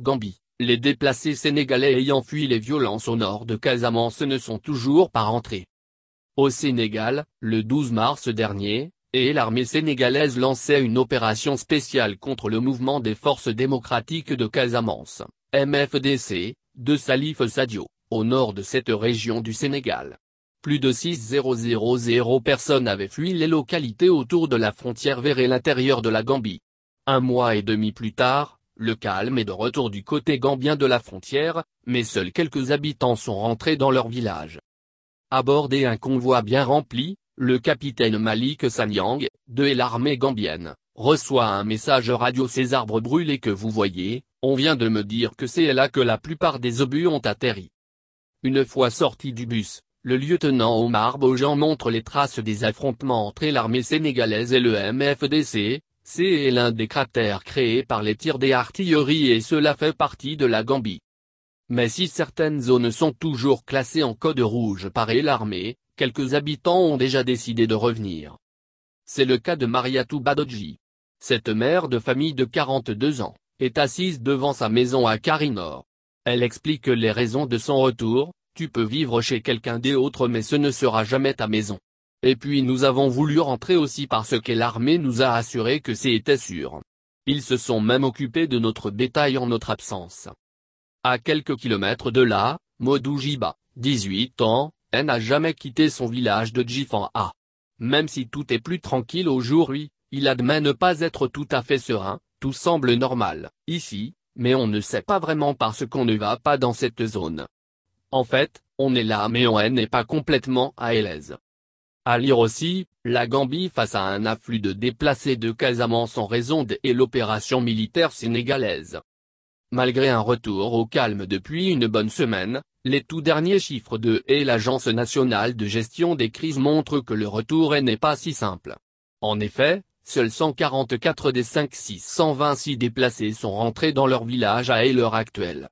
Gambie, les déplacés sénégalais ayant fui les violences au nord de Casamance ne sont toujours pas rentrés. Au Sénégal, le 12 mars dernier, et l'armée sénégalaise lançait une opération spéciale contre le mouvement des forces démocratiques de Casamance, MFDC, de Salif Sadio, au nord de cette région du Sénégal. Plus de 6000 personnes avaient fui les localités autour de la frontière vers l'intérieur de la Gambie. Un mois et demi plus tard, le calme est de retour du côté gambien de la frontière, mais seuls quelques habitants sont rentrés dans leur village. Abordé un convoi bien rempli, le capitaine Malik Sanyang, de l'armée gambienne, reçoit un message radio Ces arbres brûlés que vous voyez, on vient de me dire que c'est là que la plupart des obus ont atterri. Une fois sorti du bus, le lieutenant Omar Bojan montre les traces des affrontements entre l'armée sénégalaise et le MFDC, c'est l'un des cratères créés par les tirs des artilleries et cela fait partie de la Gambie. Mais si certaines zones sont toujours classées en code rouge par l'armée, quelques habitants ont déjà décidé de revenir. C'est le cas de Mariatou Badoji. Cette mère de famille de 42 ans, est assise devant sa maison à Carinor. Elle explique les raisons de son retour, tu peux vivre chez quelqu'un d'autre mais ce ne sera jamais ta maison. Et puis nous avons voulu rentrer aussi parce que l'armée nous a assuré que c'était sûr. Ils se sont même occupés de notre bétail en notre absence. À quelques kilomètres de là, Modoujiba, 18 ans, n'a jamais quitté son village de A. Ah. Même si tout est plus tranquille aujourd'hui, il admet ne pas être tout à fait serein, tout semble normal, ici, mais on ne sait pas vraiment parce qu'on ne va pas dans cette zone. En fait, on est là mais on n'est pas complètement à l'aise. À lire aussi, la Gambie face à un afflux de déplacés de Casamance en raison de l'opération militaire sénégalaise. Malgré un retour au calme depuis une bonne semaine, les tout derniers chiffres de et l'Agence nationale de gestion des crises montrent que le retour n'est pas si simple. En effet, seuls 144 des 5 626 déplacés sont rentrés dans leur village à l'heure actuelle.